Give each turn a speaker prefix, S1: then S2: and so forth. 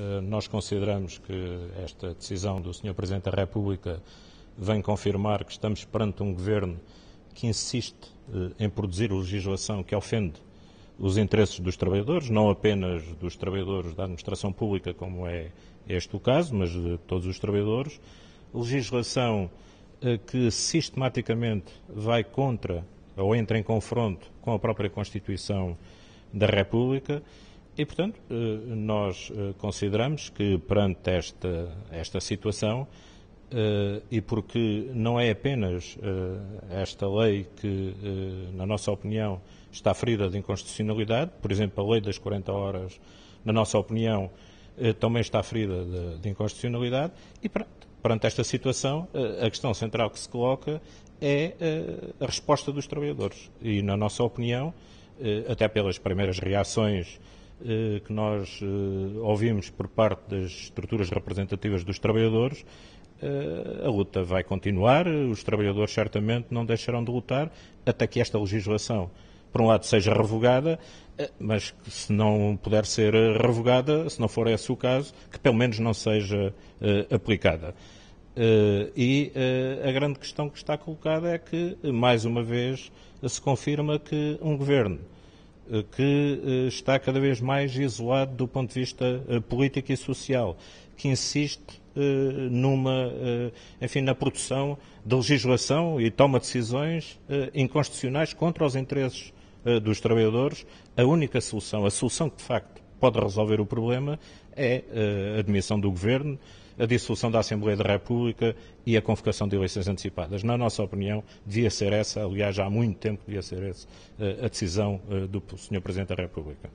S1: Eh, nós consideramos que esta decisão do Sr. Presidente da República vem confirmar que estamos perante um governo que insiste eh, em produzir legislação que ofende os interesses dos trabalhadores, não apenas dos trabalhadores da administração pública, como é este o caso, mas de todos os trabalhadores. Legislação eh, que sistematicamente vai contra ou entra em confronto com a própria Constituição da República e, portanto, eh, nós eh, consideramos que perante esta, esta situação, eh, e porque não é apenas esta lei que, na nossa opinião, está ferida de inconstitucionalidade, por exemplo, a lei das 40 horas, na nossa opinião, também está ferida de, de inconstitucionalidade, e perante, perante esta situação, a questão central que se coloca é a resposta dos trabalhadores. E, na nossa opinião, até pelas primeiras reações eh, que nós eh, ouvimos por parte das estruturas representativas dos trabalhadores, eh, a luta vai continuar, os trabalhadores certamente não deixarão de lutar até que esta legislação, por um lado, seja revogada, mas que, se não puder ser revogada, se não for esse o caso, que pelo menos não seja aplicada. e a grande questão que está colocada é que, mais uma vez, se confirma que um governo eh, que eh, está cada vez mais isolado do ponto de vista eh, político e social, que insiste numa, enfim, na produção de legislação e toma decisões inconstitucionais contra os interesses dos trabalhadores, a única solução, a solução que de facto pode resolver o problema é eh, a admissão do governo, a dissolução da Assembleia da República e a convocação de eleições antecipadas. Na nossa opinião, devia ser essa, aliás, já há muito tempo devia ser essa eh, a decisão eh, do Sr. Presidente da República.